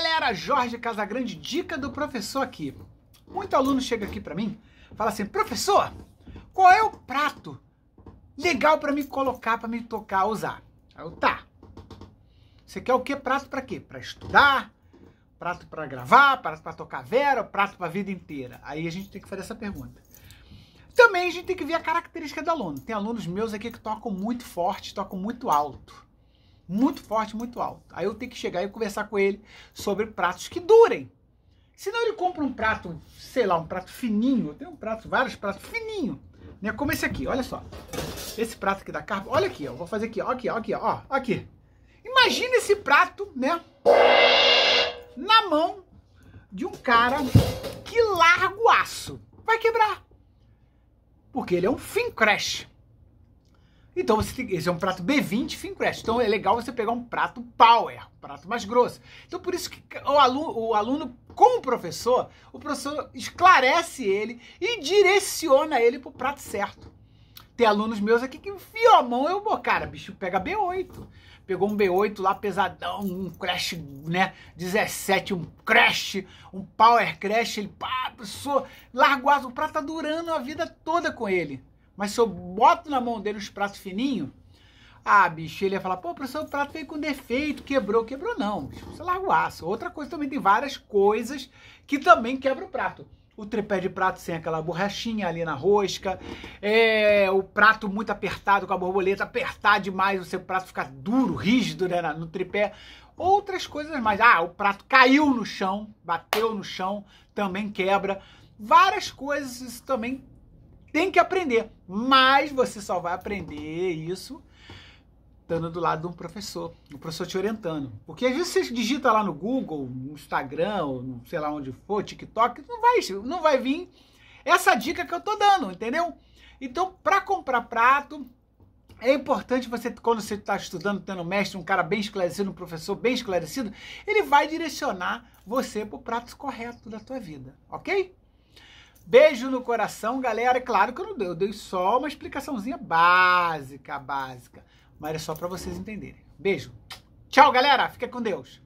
galera, Jorge Casagrande, dica do professor aqui. Muito aluno chega aqui para mim, fala assim: "Professor, qual é o prato legal para me colocar, para me tocar, usar?" Aí eu, tá. Você quer o quê? Prato para quê? Para estudar, prato para gravar, prato para tocar vera, prato para a vida inteira. Aí a gente tem que fazer essa pergunta. Também a gente tem que ver a característica do aluno. Tem alunos meus aqui que tocam muito forte, tocam muito alto muito forte, muito alto. Aí eu tenho que chegar e conversar com ele sobre pratos que durem. Senão ele compra um prato, sei lá, um prato fininho. Tem um prato, vários pratos fininho, né? Como esse aqui, olha só. Esse prato aqui da carpa, olha aqui, ó. Vou fazer aqui, ó, aqui, ó, aqui, ó, aqui. Imagina esse prato, né? Na mão de um cara que larga o aço. Vai quebrar. Porque ele é um fin crash. Então você tem, esse é um prato B20 fin crash. Então é legal você pegar um prato power, um prato mais grosso. Então por isso que o aluno, o aluno com o professor, o professor esclarece ele e direciona ele pro prato certo. Tem alunos meus aqui que enfiam a mão e eu, pô, cara, bicho pega B8. Pegou um B8 lá pesadão, um crash, né, 17, um crash, um power crash, ele, pá, professor, largo o prato tá durando a vida toda com ele. Mas se eu boto na mão dele uns pratos fininhos, ah, bicho, ele ia falar, pô, professor, o prato veio com defeito, quebrou. Quebrou não, bicho, você larga o aço. Outra coisa também, tem várias coisas que também quebra o prato. O tripé de prato sem aquela borrachinha ali na rosca, é, o prato muito apertado com a borboleta, apertar demais, o seu prato ficar duro, rígido né, no tripé. Outras coisas mais. Ah, o prato caiu no chão, bateu no chão, também quebra. Várias coisas, isso também tem que aprender, mas você só vai aprender isso estando do lado de um professor, um professor te orientando. Porque às vezes você digita lá no Google, no Instagram, ou sei lá onde for, TikTok, não vai, não vai vir essa dica que eu tô dando, entendeu? Então, para comprar prato, é importante você, quando você está estudando, tendo um mestre, um cara bem esclarecido, um professor bem esclarecido, ele vai direcionar você para o prato correto da tua vida, ok? Beijo no coração, galera. É claro que eu não dei, eu dei só uma explicaçãozinha básica, básica. Mas é só para vocês entenderem. Beijo. Tchau, galera. Fica com Deus.